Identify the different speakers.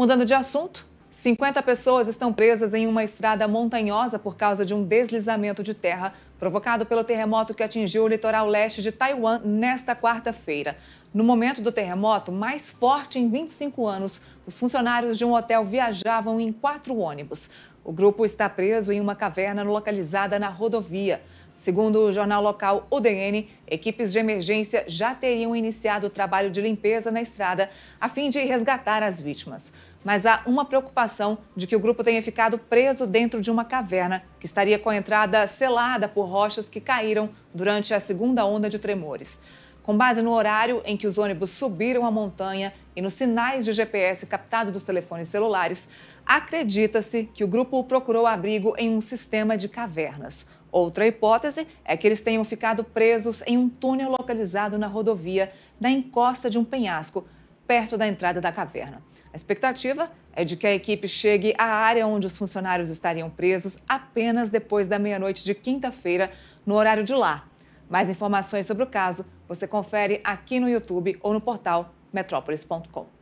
Speaker 1: Mudando de assunto, 50 pessoas estão presas em uma estrada montanhosa por causa de um deslizamento de terra provocado pelo terremoto que atingiu o litoral leste de Taiwan nesta quarta-feira. No momento do terremoto, mais forte em 25 anos, os funcionários de um hotel viajavam em quatro ônibus. O grupo está preso em uma caverna localizada na rodovia. Segundo o jornal local UDN, equipes de emergência já teriam iniciado o trabalho de limpeza na estrada a fim de resgatar as vítimas. Mas há uma preocupação de que o grupo tenha ficado preso dentro de uma caverna que estaria com a entrada selada por rochas que caíram durante a segunda onda de tremores com base no horário em que os ônibus subiram a montanha e nos sinais de GPS captado dos telefones celulares, acredita-se que o grupo procurou abrigo em um sistema de cavernas. Outra hipótese é que eles tenham ficado presos em um túnel localizado na rodovia, na encosta de um penhasco, perto da entrada da caverna. A expectativa é de que a equipe chegue à área onde os funcionários estariam presos apenas depois da meia-noite de quinta-feira, no horário de lá, mais informações sobre o caso você confere aqui no YouTube ou no portal metrópolis.com.